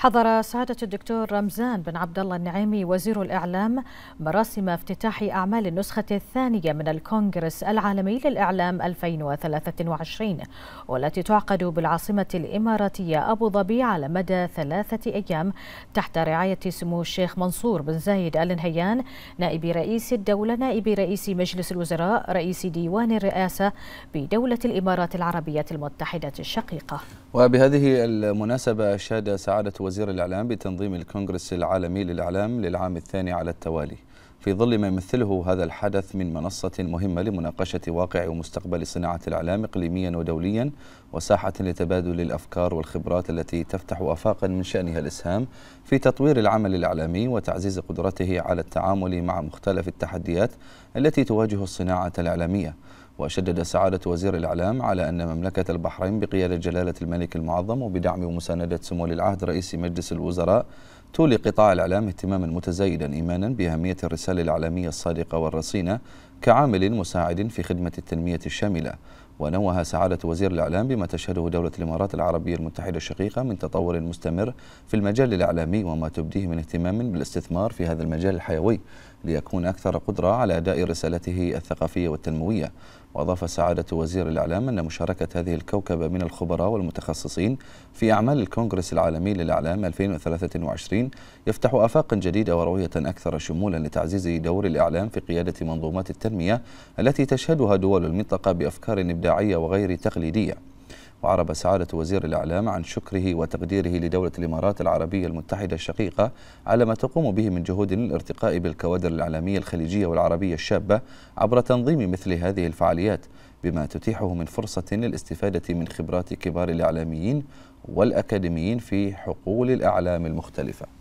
حضر سعادة الدكتور رمزان بن عبد الله النعيمي وزير الإعلام مراسم افتتاح أعمال النسخة الثانية من الكونغرس العالمي للإعلام 2023 والتي تعقد بالعاصمة الإماراتية أبو ظبي على مدى ثلاثة أيام تحت رعاية سمو الشيخ منصور بن زايد آل نهيان نائب رئيس الدولة نائب رئيس مجلس الوزراء رئيس ديوان الرئاسة بدولة الإمارات العربية المتحدة الشقيقة وبهذه المناسبة أشاد سعادة وزير الإعلام بتنظيم الكونغرس العالمي للإعلام للعام الثاني على التوالي في ظل ما يمثله هذا الحدث من منصة مهمة لمناقشة واقع ومستقبل صناعة الإعلام إقليميا ودوليا وساحة لتبادل الأفكار والخبرات التي تفتح آفاقا من شأنها الإسهام في تطوير العمل الإعلامي وتعزيز قدرته على التعامل مع مختلف التحديات التي تواجه الصناعة الإعلامية وشدد سعادة وزير الإعلام على أن مملكة البحرين بقيادة جلالة الملك المعظم وبدعم ومساندة سمو العهد رئيس مجلس الوزراء تولي قطاع الإعلام اهتماما متزايدا إيمانا بأهمية الرسالة الإعلامية الصادقة والرصينة كعامل مساعد في خدمة التنمية الشاملة ونوه سعادة وزير الإعلام بما تشهده دولة الإمارات العربية المتحدة الشقيقة من تطور مستمر في المجال الإعلامي وما تبديه من اهتمام بالاستثمار في هذا المجال الحيوي ليكون أكثر قدرة على أداء رسالته الثقافية والتنموية وأضاف سعادة وزير الإعلام أن مشاركة هذه الكوكبة من الخبراء والمتخصصين في أعمال الكونغرس العالمي للإعلام 2023 يفتح آفاقا جديدة ورؤية أكثر شمولا لتعزيز دور الإعلام في قيادة منظومات التنمية التي تشهدها دول المنطقة بأفكار إبداعية وغير تقليدية وعرب سعادة وزير الإعلام عن شكره وتقديره لدولة الإمارات العربية المتحدة الشقيقة على ما تقوم به من جهود للارتقاء بالكوادر الإعلامية الخليجية والعربية الشابة عبر تنظيم مثل هذه الفعاليات بما تتيحه من فرصة للاستفادة من خبرات كبار الإعلاميين والأكاديميين في حقول الأعلام المختلفة